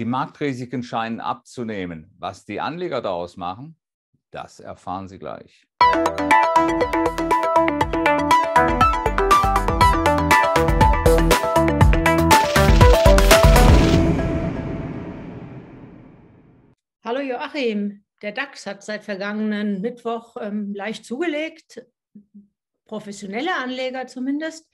Die Marktrisiken scheinen abzunehmen. Was die Anleger daraus machen, das erfahren Sie gleich. Hallo Joachim, der DAX hat seit vergangenen Mittwoch ähm, leicht zugelegt, professionelle Anleger zumindest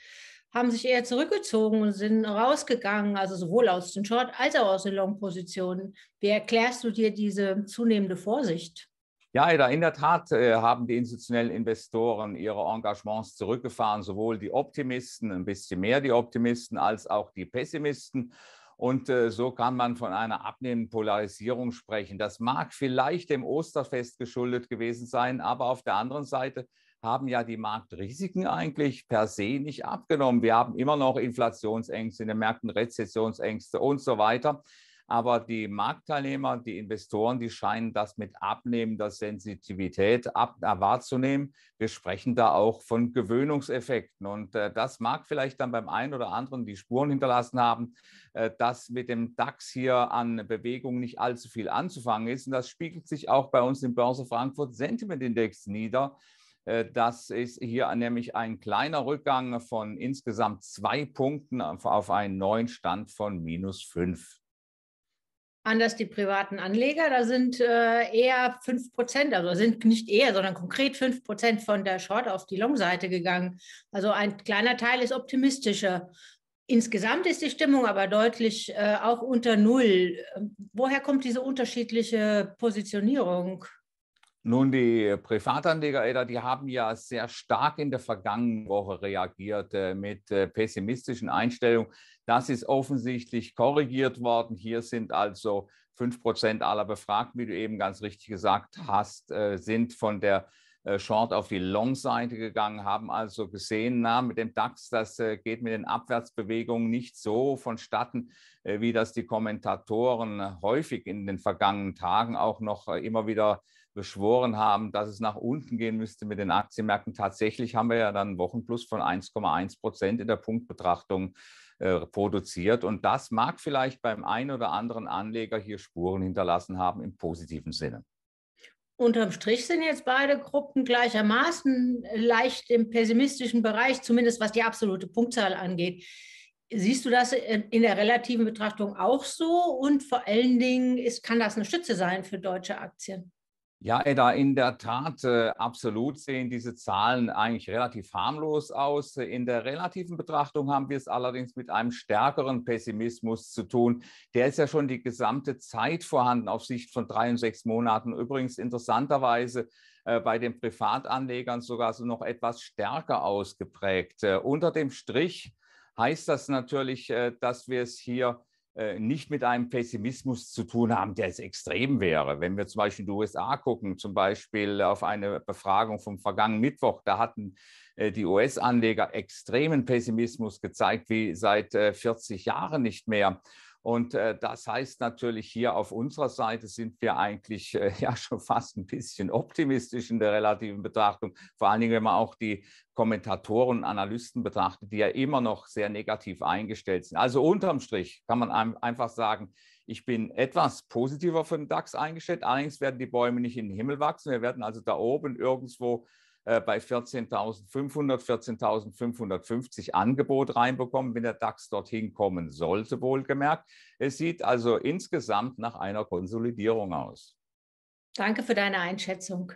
haben sich eher zurückgezogen und sind rausgegangen, also sowohl aus den Short- als auch aus den Long-Positionen. Wie erklärst du dir diese zunehmende Vorsicht? Ja, in der Tat äh, haben die institutionellen Investoren ihre Engagements zurückgefahren, sowohl die Optimisten, ein bisschen mehr die Optimisten, als auch die Pessimisten. Und äh, so kann man von einer abnehmenden Polarisierung sprechen. Das mag vielleicht dem Osterfest geschuldet gewesen sein, aber auf der anderen Seite haben ja die Marktrisiken eigentlich per se nicht abgenommen. Wir haben immer noch Inflationsängste in den Märkten, Rezessionsängste und so weiter. Aber die Marktteilnehmer, die Investoren, die scheinen das mit abnehmender Sensitivität ab, wahrzunehmen. Wir sprechen da auch von Gewöhnungseffekten. Und äh, das mag vielleicht dann beim einen oder anderen die Spuren hinterlassen haben, äh, dass mit dem DAX hier an Bewegung nicht allzu viel anzufangen ist. Und das spiegelt sich auch bei uns im Börse Frankfurt Sentiment Index nieder äh, das ist hier nämlich ein kleiner Rückgang von insgesamt zwei Punkten auf einen neuen Stand von minus fünf. Anders die privaten Anleger, da sind äh, eher fünf Prozent, also sind nicht eher, sondern konkret fünf Prozent von der Short auf die Long-Seite gegangen. Also ein kleiner Teil ist optimistischer. Insgesamt ist die Stimmung aber deutlich äh, auch unter Null. Woher kommt diese unterschiedliche Positionierung? Nun, die Privatanleger, die haben ja sehr stark in der vergangenen Woche reagiert äh, mit äh, pessimistischen Einstellungen. Das ist offensichtlich korrigiert worden. Hier sind also 5 Prozent aller Befragten, wie du eben ganz richtig gesagt hast, äh, sind von der äh, Short auf die Long-Seite gegangen, haben also gesehen, na, mit dem DAX, das äh, geht mit den Abwärtsbewegungen nicht so vonstatten, äh, wie das die Kommentatoren häufig in den vergangenen Tagen auch noch immer wieder beschworen haben, dass es nach unten gehen müsste mit den Aktienmärkten. Tatsächlich haben wir ja dann einen Wochenplus von 1,1 Prozent in der Punktbetrachtung produziert. Und das mag vielleicht beim einen oder anderen Anleger hier Spuren hinterlassen haben im positiven Sinne. Unterm Strich sind jetzt beide Gruppen gleichermaßen leicht im pessimistischen Bereich, zumindest was die absolute Punktzahl angeht. Siehst du das in der relativen Betrachtung auch so? Und vor allen Dingen ist, kann das eine Stütze sein für deutsche Aktien? Ja, äh, da in der Tat, äh, absolut sehen diese Zahlen eigentlich relativ harmlos aus. In der relativen Betrachtung haben wir es allerdings mit einem stärkeren Pessimismus zu tun. Der ist ja schon die gesamte Zeit vorhanden auf Sicht von drei und sechs Monaten. Übrigens interessanterweise äh, bei den Privatanlegern sogar so noch etwas stärker ausgeprägt. unter dem Strich heißt das natürlich, dass wir es hier äh, nicht mit einem Pessimismus zu tun haben, der es extrem wäre. Wenn wir zum Beispiel in die USA gucken, zum Beispiel auf eine Befragung vom vergangenen Mittwoch, da hatten äh, die US-Anleger extremen Pessimismus gezeigt, wie seit 40 äh, Jahren nicht mehr. Und äh, das heißt natürlich hier auf unserer Seite sind wir eigentlich äh, ja schon fast ein bisschen optimistisch in der relativen Betrachtung. Vor allen Dingen, wenn man auch die Kommentatoren und Analysten betrachtet, die ja immer noch sehr negativ eingestellt sind. Also unterm Strich kann man ein, einfach sagen, ich bin etwas positiver für den DAX eingestellt. Allerdings werden die Bäume nicht in den Himmel wachsen. Wir werden also da oben irgendwo äh, bei 14.500, 14.550 Angebot reinbekommen, wenn der DAX dorthin kommen sollte, wohlgemerkt. Es sieht also insgesamt nach einer Konsolidierung aus. Danke für deine Einschätzung.